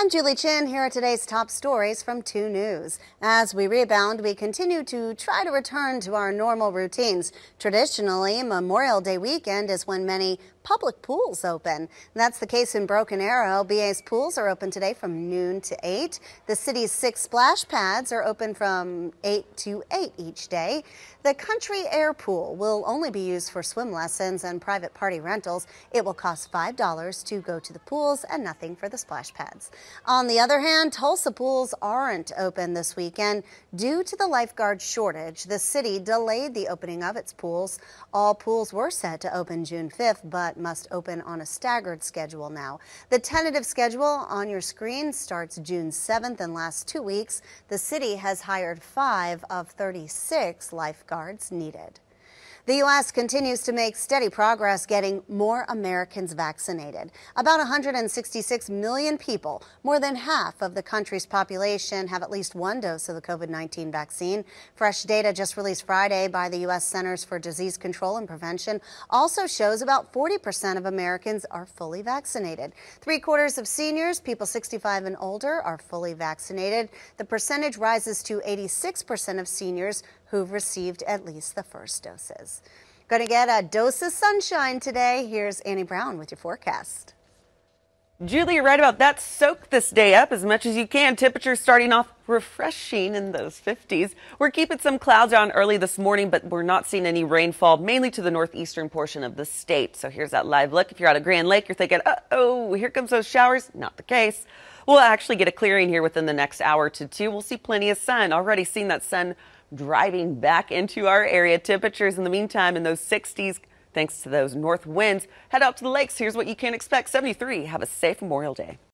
I'm Julie Chin. Here are today's top stories from 2 News. As we rebound, we continue to try to return to our normal routines. Traditionally, Memorial Day weekend is when many public pools open. That's the case in Broken Arrow. BA's pools are open today from noon to 8. The city's six splash pads are open from 8 to 8 each day. The Country Air Pool will only be used for swim lessons and private party rentals. It will cost $5 to go to the pools and nothing for the splash pads. On the other hand, Tulsa pools aren't open this weekend. Due to the lifeguard shortage, the city delayed the opening of its pools. All pools were set to open June 5th, but must open on a staggered schedule now. The tentative schedule on your screen starts June 7th and lasts two weeks. The city has hired five of 36 lifeguards needed. The U.S. continues to make steady progress getting more Americans vaccinated. About 166 million people, more than half of the country's population, have at least one dose of the COVID 19 vaccine. Fresh data just released Friday by the U.S. Centers for Disease Control and Prevention also shows about 40% of Americans are fully vaccinated. Three quarters of seniors, people 65 and older, are fully vaccinated. The percentage rises to 86% of seniors who've received at least the first doses. Going to get a dose of sunshine today. Here's Annie Brown with your forecast. Julie, you're right about that. Soak this day up as much as you can. Temperatures starting off refreshing in those 50s. We're keeping some clouds on early this morning, but we're not seeing any rainfall, mainly to the northeastern portion of the state. So here's that live look. If you're out of Grand Lake, you're thinking, uh oh, here comes those showers. Not the case. We'll actually get a clearing here within the next hour to two. We'll see plenty of sun. Already seen that sun driving back into our area. Temperatures in the meantime in those 60s Thanks to those north winds, head out to the lakes. Here's what you can expect 73. Have a safe Memorial Day.